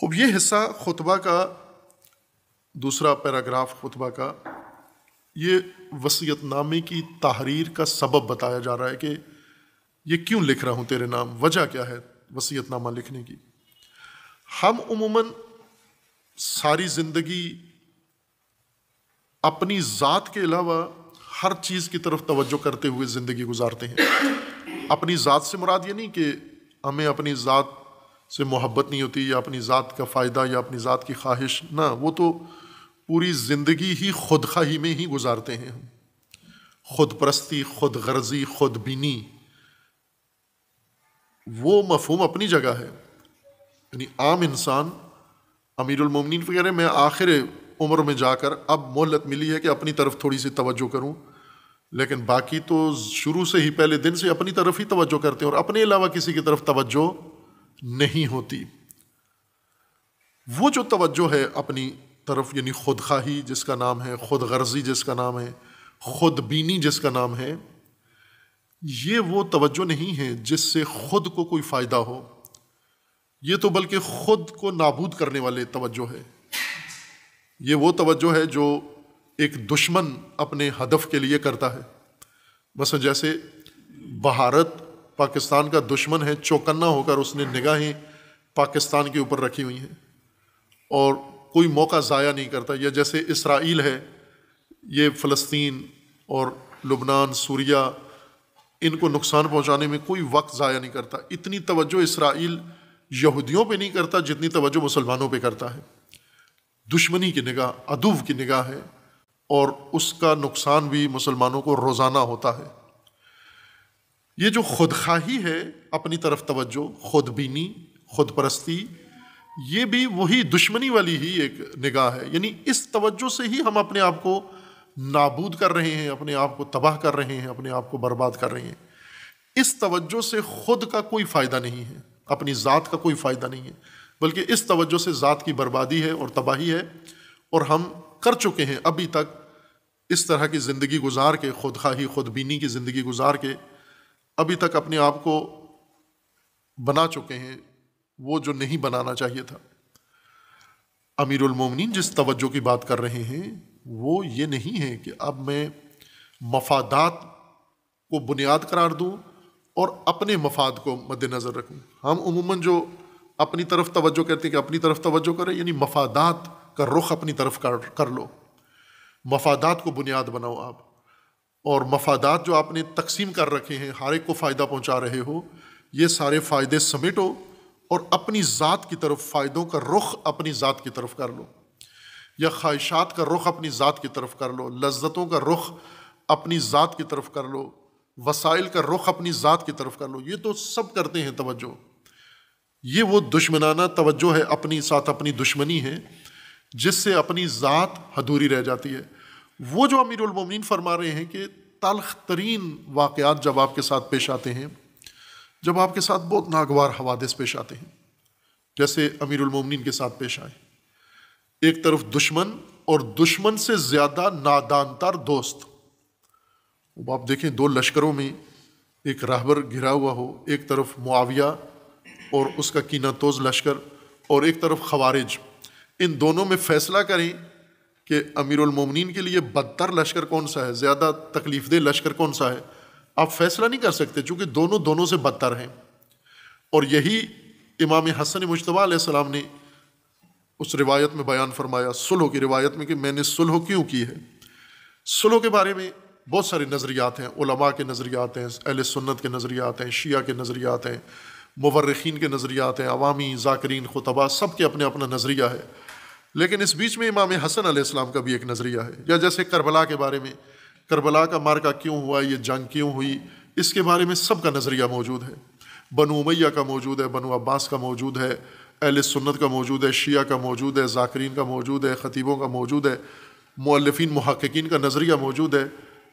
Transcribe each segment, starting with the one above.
खूब ये हिस्सा खुतबा का दूसरा पैराग्राफ खुतबा का ये वसीयतनामे की तहरीर का सबब बताया जा रहा है कि ये क्यों लिख रहा हूँ तेरे नाम वजह क्या है वसीयतनामा लिखने की हम उमूमन सारी ज़िंदगी अपनी ज़ात के अलावा हर चीज़ की तरफ तवज्जो करते हुए ज़िंदगी गुजारते हैं अपनी ज़ात से मुराद ये नहीं कि हमें अपनी ज़ात से मोहब्बत नहीं होती या अपनी ज़ात का फ़ायदा या अपनी ज़ात की ख्वाहिश ना वो तो पूरी ज़िंदगी ही खुद खाही में ही गुजारते हैं हम खुद परस्ती खुद गर्जी खुद बीनी वो मफहम अपनी जगह है यानी आम इंसान अमीरमिन वगैरह मैं आखिर उम्र में जाकर अब मोहलत मिली है कि अपनी तरफ थोड़ी सी तवज्जो करूँ लेकिन बाकी तो शुरू से ही पहले दिन से अपनी तरफ ही तवज्जो करते हैं और अपने अलावा किसी की तरफ तवज्जो नहीं होती वो जो तवज्जो है अपनी तरफ यानी खुद खाही जिसका नाम है खुद गर्जी जिसका नाम है खुद बीनी जिसका नाम है ये वो तवज्जो नहीं है जिससे खुद को कोई फ़ायदा हो ये तो बल्कि खुद को नाबूद करने वाले तवज्जो है ये वो तवज्जो है जो एक दुश्मन अपने हदफ के लिए करता है बस जैसे बहारत पाकिस्तान का दुश्मन है चौकन्ना होकर उसने निगाहें पाकिस्तान के ऊपर रखी हुई हैं और कोई मौका ज़ाया नहीं करता या जैसे इसराइल है ये फ़लस्तीन और लुबनान सूरिया इनको नुकसान पहुंचाने में कोई वक्त ज़ाया नहीं करता इतनी तवज्जो इसराइल यहूदियों पे नहीं करता जितनी तवज्जो मुसलमानों पे करता है दुश्मनी की निगाह अदुव की निगाह है और उसका नुकसान भी मुसलमानों को रोज़ाना होता है ये जो खुदखाही है अपनी तरफ तवज्जो खुदबीनी खुद परस्ती ये भी वही दुश्मनी वाली ही एक निगाह है यानी इस तवज्जो से ही हम अपने आप को नाबूद कर रहे हैं अपने आप को तबाह कर रहे हैं अपने आप को बर्बाद कर रहे हैं इस तवज्जो से खुद का कोई फ़ायदा नहीं है अपनी ज़ात का कोई फ़ायदा नहीं है बल्कि इस तवज्जो से ज़ात की बर्बादी है और तबाही है और हम कर चुके हैं अभी तक इस तरह की ज़िंदगी गुजार के खुदखाही खुदबीनी की ज़िंदगी गुजार के अभी तक अपने आप को बना चुके हैं वो जो नहीं बनाना चाहिए था अमीरुल मोमिनीन जिस तवज्जो की बात कर रहे हैं वो ये नहीं है कि अब मैं मफादात को बुनियाद करार दूँ और अपने मफाद को मद्देनज़र रखूँ हम उमूमन जो अपनी तरफ तवज्जो करते हैं कि अपनी तरफ तवज्जो करें यानी मफादात का रुख अपनी तरफ कर, कर लो मफादात को बुनियाद बनाओ आप और मफादात जो आपने तकसीम कर रखे हैं हर एक को फ़ायदा पहुंचा रहे हो ये सारे फ़ायदे समेटो और अपनी ज़ात की तरफ फ़ायदों का रुख अपनी ज़ात की तरफ कर लो या ख्वाहिशात का रुख अपनी ज़ात की तरफ कर लो लज्जतों का रुख अपनी ज़ात की तरफ कर लो वसाइल का रुख अपनी ज़ात की तरफ कर लो ये तो सब करते हैं तवज्जो ये वो दुश्मनाना तवज्जो है अपनी साथ अपनी दुश्मनी है जिससे अपनी ज़ात अधूरी रह जाती है वो जो अमीरमिन फरमा रहे हैं कि तलख तरीन वाक़ात जब आपके साथ पेश आते हैं जब आपके साथ बहुत नागवार हवादस पेश आते हैं जैसे अमीरमिन के साथ पेश आए एक तरफ दुश्मन और दुश्मन से ज़्यादा तार दोस्त अब आप देखें दो लश्करों में एक राहबर घिरा हुआ हो एक तरफ मुआविया और उसका कीना तोज़ लश्कर और एक तरफ खवारिज इन दोनों में फ़ैसला करें कि अमीर अमीरमिन के लिए बदतर लश्कर कौन सा है ज़्यादा तकलीफ दे लश्कर कौन सा है आप फैसला नहीं कर सकते चूँकि दोनों दोनों से बदतर हैं और यही इमाम हसन मुशतबाम ने उस रिवायत में बयान फरमाया सुलह की रिवायत में कि मैंने सुलह क्यों की है सुलह के बारे में बहुत सारे नज़रियात हैं उलमा के नज़रियात हैं अहल सुन्नत के नज़रियात हैं शिया के नज़रियात हैं मवर्रखीन के नज़रियात हैं अवामी ज़ाकरीन खुतबा सब के अपने अपना नज़रिया है लेकिन इस बीच में इमाम हसन आसमाम का भी एक नज़रिया है या जैसे करबला के बारे में करबला का मार्का क्यों हुआ ये जंग क्यों हुई इसके बारे में सब का नज़रिया मौजूद है बनु उमैया का मौजूद है बनु अब्बास का मौजूद है अहल सुन्नत का मौजूद है शिया का मौजूद है ज़ाकरीन का मौजूद है ख़तीबों का मौजूद है मौलफिन महक्कीन का नज़रिया मौजूद है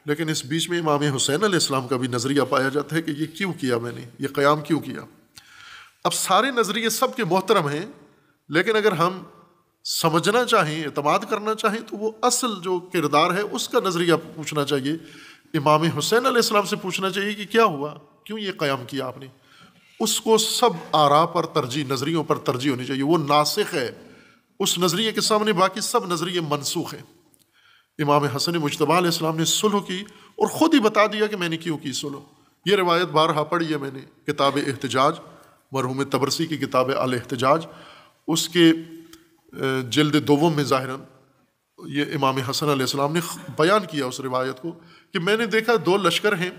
लेकिन इस बीच में इमाम हुसैन आसमाम का भी नज़रिया पाया जाता है कि ये क्यों किया मैंने ये क़्याम क्यों किया अब सारे नज़रिए सब के मोहतरम हैं लेकिन अगर हम समझना चाहें अतमाद करना चाहें तो वो असल जो किरदार है उसका नज़रिया पूछना चाहिए इमाम हुसैन आसमाम से पूछना चाहिए कि क्या हुआ क्यों ये क़्याम किया आपने उसको सब आरा पर तरजीह नज़रियों पर तरजीह होनी चाहिए वो नासिक है उस नज़रिए के सामने बाकी सब नज़रिए मनसूख हैं इमाम हसन मुशतबा ने सुलह की और ख़ुद ही बता दिया कि मैंने क्यों की सुलह ये रवायत बारहा पढ़ी है मैंने किताब एहतजाज मरहूम तबरसी की किताब अल उसके जल्द दोवम में ज़ाहिरन ये इमाम हसन आसमाम ने बयान किया उस रिवायत को कि मैंने देखा दो लश्कर हैं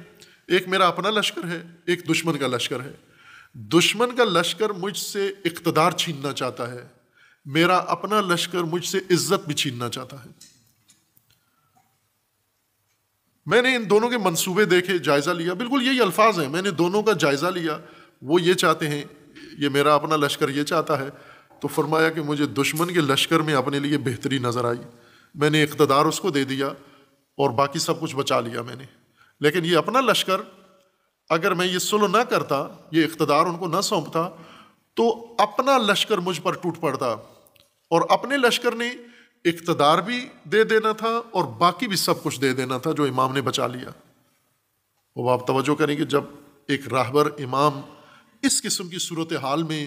एक मेरा अपना लश्कर है एक दुश्मन का लश्कर है दुश्मन का लश्कर मुझसे इकतदार छीनना चाहता है मेरा अपना लश्कर मुझसे इज्जत भी छीनना चाहता है मैंने इन दोनों के मंसूबे देखे जायज़ा लिया बिल्कुल यही अल्फाज हैं मैंने दोनों का जायज़ा लिया वो ये चाहते हैं ये मेरा अपना लश्कर ये चाहता है तो फरमाया कि मुझे दुश्मन के लश्कर में अपने लिए बेहतरी नज़र आई मैंने इकतदार उसको दे दिया और बाकी सब कुछ बचा लिया मैंने लेकिन ये अपना लश्कर अगर मैं ये सुलह ना करता ये इकतदार उनको ना सौंपता तो अपना लश्कर मुझ पर टूट पड़ता और अपने लश्कर ने इकतदार भी दे देना था और बाकी भी सब कुछ दे देना था जो इमाम ने बचा लिया वो आप तवज्जो करेंगे जब एक राहबर इमाम इस किस्म की सूरत हाल में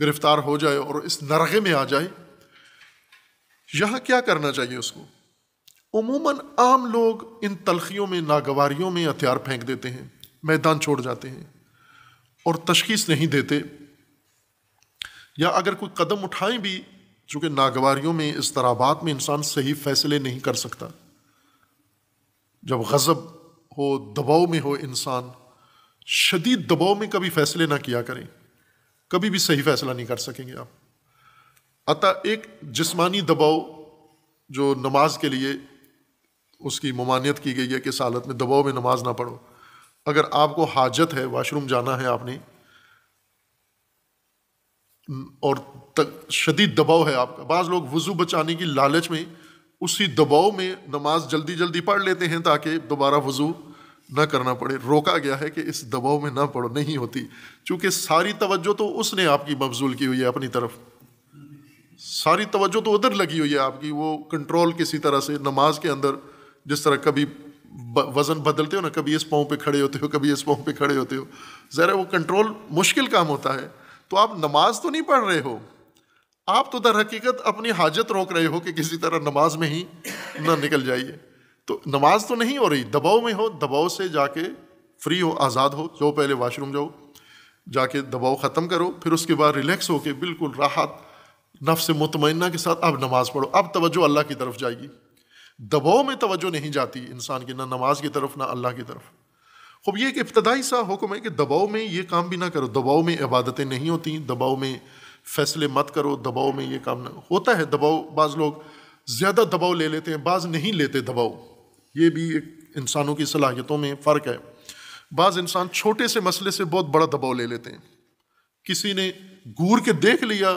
गिरफ्तार हो जाए और इस नरगे में आ जाए यहाँ क्या करना चाहिए उसको उमूमन आम लोग इन तलखियों में नागवारी में हथियार फेंक देते हैं मैदान छोड़ जाते हैं और तशखीस नहीं देते या अगर कोई कदम उठाए भी चूंकि नागवारी में इस तराबात में इंसान सही फैसले नहीं कर सकता जब गज़ब हो दबाव में हो इंसान शदीद दबाव में कभी फैसले ना किया करें कभी भी सही फैसला नहीं कर सकेंगे आप अतः एक जिस्मानी दबाव जो नमाज के लिए उसकी ममानियत की गई है कि हालत में दबाव में नमाज ना पढ़ो अगर आपको हाजत है वाशरूम जाना है आपने और शदीद दबाव है आपका बाज़ लोग वज़ू बचाने की लालच में उसी दबाव में नमाज जल्दी जल्दी पढ़ लेते हैं ताकि दोबारा वज़ू न करना पड़े रोका गया है कि इस दबाव में ना पड़ो नहीं होती चूँकि सारी तवज्जो तो उसने आपकी मबजूल की हुई है अपनी तरफ सारी तवज्जो तो उधर लगी हुई है आपकी वो कंट्रोल किसी तरह से नमाज के अंदर जिस तरह कभी वज़न बदलते हो ना कभी इस पाँव पे खड़े होते हो कभी इस पाँव पे खड़े होते हो ज़रा वो कंट्रोल मुश्किल काम होता है तो आप नमाज तो नहीं पढ़ रहे हो आप तो दर हकीकत अपनी हाजत रोक रहे हो कि किसी तरह नमाज में ही ना निकल जाइए तो नमाज तो नहीं हो रही दबाव में हो दबाव से जाके फ्री हो आज़ाद हो जो पहले वाशरूम जाओ जाके दबाव ख़त्म करो फिर उसके बाद रिलैक्स होके बिल्कुल राहत नफ्स मुतमना के साथ अब नमाज़ पढ़ो अब तवज्जो अल्लाह की तरफ जाएगी दबाव में तवज्जो नहीं जाती इंसान की ना नमाज की तरफ ना अल्लाह की तरफ खूब ये एक इब्तदाई सा हुक्म है कि दबाव में ये काम भी ना करो दबाव में इबादतें नहीं होती दबाव में फैसले मत करो दबाव में ये काम ना होता है दबाव बाज़ लोग ज़्यादा दबाव ले लेते हैं बाज़ नहीं लेते दबाव ये भी एक इंसानों की सलाहियतों में फ़र्क है बाज़ इंसान छोटे से मसले से बहुत बड़ा दबाव ले लेते हैं किसी ने घूर के देख लिया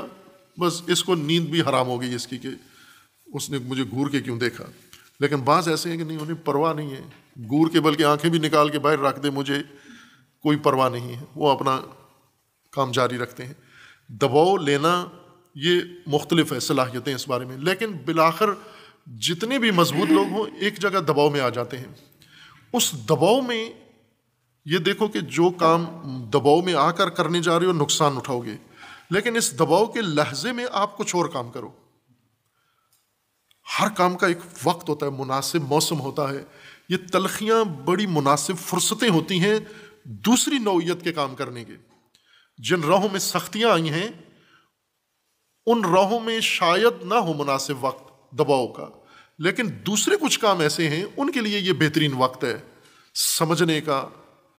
बस इसको नींद भी हराम हो गई इसकी कि उसने मुझे घूर के क्यों देखा लेकिन बाज़ ऐसे हैं कि नहीं उन्हें परवाह नहीं है घूर के बल्कि आँखें भी निकाल के बाहर रख दे मुझे कोई परवाह नहीं है वो अपना काम जारी रखते हैं दबाव लेना ये मुख्तलिफ है सलाहियतें इस बारे में लेकिन बिलाखिर जितने भी मजबूत लोग हों एक जगह दबाव में आ जाते हैं उस दबाव में ये देखो कि जो काम दबाव में आकर करने जा रहे हो नुकसान उठाओगे लेकिन इस दबाव के लहजे में आप कुछ और काम करो हर काम का एक वक्त होता है मुनासिब मौसम होता है ये तलखियां बड़ी मुनासिब फुर्सतें होती हैं दूसरी नौीयत के काम करने के जिन राहों में सख्तियां आई हैं उन राहों में शायद ना हो मुनासिब वक्त दबाव का लेकिन दूसरे कुछ काम ऐसे हैं उनके लिए ये बेहतरीन वक्त है समझने का